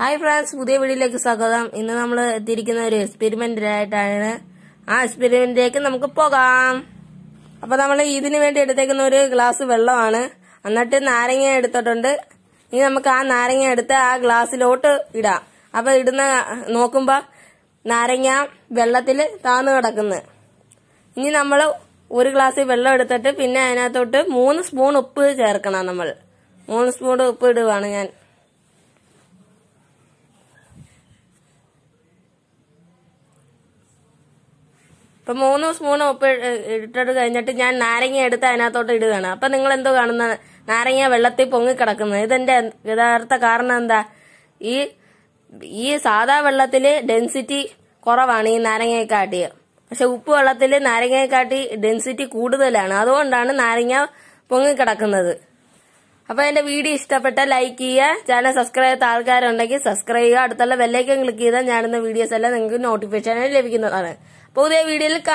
hi friends പുതിയ വീഡിയോയിലേക്ക് സ്വാഗതം ഇന്ന് നമ്മൾ എത്തിയിരിക്കുന്ന ഒരു എക്സ്പെരിമെന്റിലായിട്ടാണ് ആ എക്സ്പെരിമെന്റിലേക്ക് നമുക്ക് പോകാം അപ്പോൾ നമ്മൾ ഇതിന് വേണ്ടി എടുത്തേക്കുന്ന ഒരു ഗ്ലാസ് വെള്ളമാണ് എന്നിട്ട് നാരങ്ങ എടുത്തിട്ടുണ്ട് ഇനി നമുക്ക് ആ നാരങ്ങ എടുത്ത് ആ ഗ്ലാസ്സിലോട്ട് ഇടാം അപ്പോൾ ഇടുന്ന നോക്കുമ്പോൾ നാരങ്ങ വെള്ളത്തിൽ താന്നു കിടക്കുന്നു ഇനി നമ്മൾ ഒരു ഗ്ലാസ് വെള്ളം എടുത്തിട്ട് പിന്നെ അതിനകത്തോട്ട് മൂന്ന് സ്പൂൺ ഉപ്പ് ചേർക്കണം നമ്മൾ മൂന്ന് സ്പൂൺ ഉപ്പ് ഇടുവാണ് ഞാൻ ഇപ്പൊ മൂന്ന് സ്പൂൺ ഉപ്പ് ഇട്ടിട്ട് കഴിഞ്ഞിട്ട് ഞാൻ നാരങ്ങ എടുത്ത് അതിനകത്തോട്ട് ഇടുകയാണ് അപ്പൊ നിങ്ങൾ എന്തോ കാണുന്ന നാരങ്ങ വെള്ളത്തിൽ പൊങ്ങിക്കിടക്കുന്നത് ഇതിന്റെ യഥാർത്ഥ കാരണം എന്താ ഈ ഈ സാധാ വെള്ളത്തിൽ ഡെൻസിറ്റി കുറവാണ് ഈ നാരങ്ങയെക്കാട്ടി പക്ഷെ ഉപ്പ് വെള്ളത്തിൽ നാരങ്ങയെക്കാട്ടി ഡെൻസിറ്റി കൂടുതലാണ് അതുകൊണ്ടാണ് നാരങ്ങ പൊങ്ങിക്കിടക്കുന്നത് അപ്പൊ എന്റെ വീഡിയോ ഇഷ്ടപ്പെട്ട ലൈക്ക് ചെയ്യുക ചാനൽ സബ്സ്ക്രൈബ് ചെയ്ത ആൾക്കാരുണ്ടെങ്കിൽ സബ്സ്ക്രൈബ് ചെയ്യുക അടുത്തുള്ള ബെല്ലൈക്കൻ ക്ലിക്ക് ചെയ്താൽ ഞാനിന്ന് വീഡിയോസ് എല്ലാം നിങ്ങൾക്ക് നോട്ടിഫിക്കേഷൻ ലഭിക്കുന്നതാണ് പുതിയ വീഡിയോയിൽ കാണാം